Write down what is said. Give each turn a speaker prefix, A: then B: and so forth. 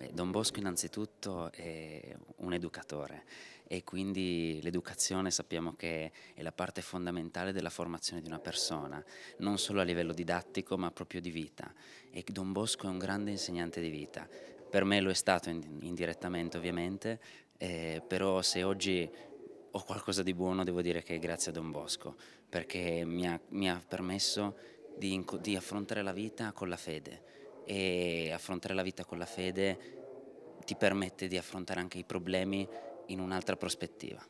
A: Eh, Don Bosco innanzitutto è un educatore e quindi l'educazione sappiamo che è la parte fondamentale della formazione di una persona, non solo a livello didattico ma proprio di vita e Don Bosco è un grande insegnante di vita. Per me lo è stato indirettamente ovviamente, eh, però se oggi ho qualcosa di buono devo dire che è grazie a Don Bosco perché mi ha, mi ha permesso di, di affrontare la vita con la fede e affrontare la vita con la fede ti permette di affrontare anche i problemi in un'altra prospettiva.